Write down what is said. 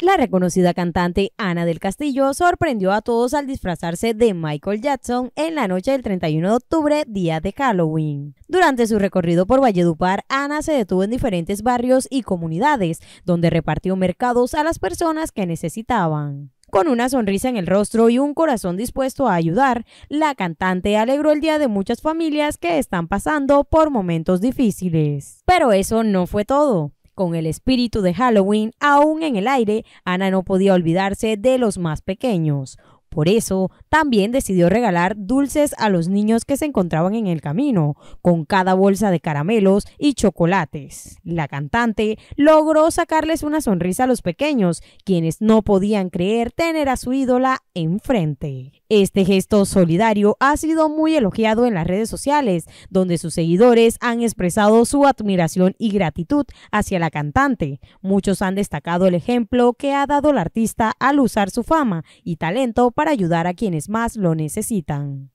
La reconocida cantante Ana del Castillo sorprendió a todos al disfrazarse de Michael Jackson en la noche del 31 de octubre, día de Halloween. Durante su recorrido por Valledupar, Ana se detuvo en diferentes barrios y comunidades, donde repartió mercados a las personas que necesitaban. Con una sonrisa en el rostro y un corazón dispuesto a ayudar, la cantante alegró el día de muchas familias que están pasando por momentos difíciles. Pero eso no fue todo. Con el espíritu de Halloween aún en el aire, Ana no podía olvidarse de los más pequeños. Por eso, también decidió regalar dulces a los niños que se encontraban en el camino, con cada bolsa de caramelos y chocolates. La cantante logró sacarles una sonrisa a los pequeños, quienes no podían creer tener a su ídola enfrente. Este gesto solidario ha sido muy elogiado en las redes sociales, donde sus seguidores han expresado su admiración y gratitud hacia la cantante. Muchos han destacado el ejemplo que ha dado la artista al usar su fama y talento para para ayudar a quienes más lo necesitan.